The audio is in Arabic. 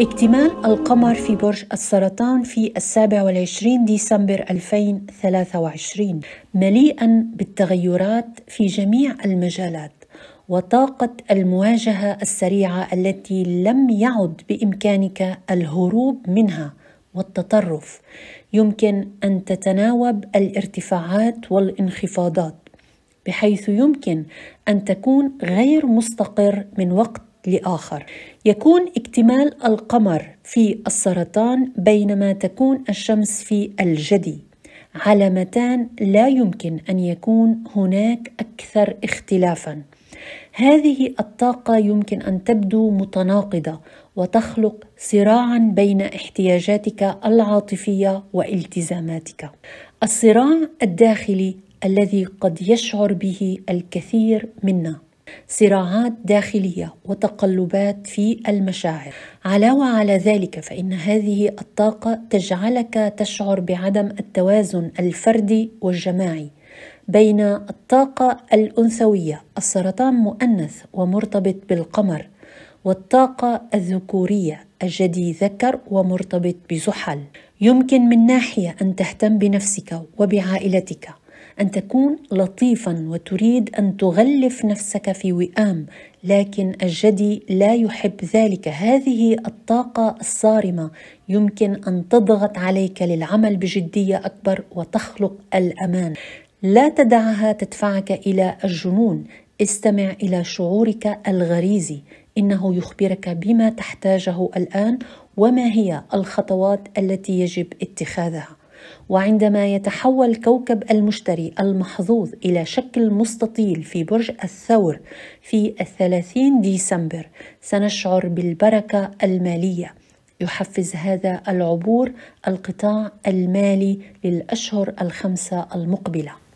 اكتمال القمر في برج السرطان في السابع والعشرين ديسمبر 2023 مليئا بالتغيرات في جميع المجالات وطاقة المواجهة السريعة التي لم يعد بإمكانك الهروب منها والتطرف يمكن أن تتناوب الارتفاعات والانخفاضات بحيث يمكن أن تكون غير مستقر من وقت لآخر يكون اكتمال القمر في السرطان بينما تكون الشمس في الجدي علامتان لا يمكن ان يكون هناك اكثر اختلافا هذه الطاقه يمكن ان تبدو متناقضه وتخلق صراعا بين احتياجاتك العاطفيه والتزاماتك الصراع الداخلي الذي قد يشعر به الكثير منا صراعات داخليه وتقلبات في المشاعر علاوه على ذلك فان هذه الطاقه تجعلك تشعر بعدم التوازن الفردي والجماعي بين الطاقه الانثويه السرطان مؤنث ومرتبط بالقمر والطاقه الذكوريه الجدي ذكر ومرتبط بزحل يمكن من ناحيه ان تهتم بنفسك وبعائلتك ان تكون لطيفا وتريد ان تغلف نفسك في وئام لكن الجدي لا يحب ذلك هذه الطاقه الصارمه يمكن ان تضغط عليك للعمل بجديه اكبر وتخلق الامان لا تدعها تدفعك الى الجنون استمع الى شعورك الغريزي انه يخبرك بما تحتاجه الان وما هي الخطوات التي يجب اتخاذها وعندما يتحول كوكب المشتري المحظوظ إلى شكل مستطيل في برج الثور في الثلاثين ديسمبر سنشعر بالبركة المالية يحفز هذا العبور القطاع المالي للأشهر الخمسة المقبلة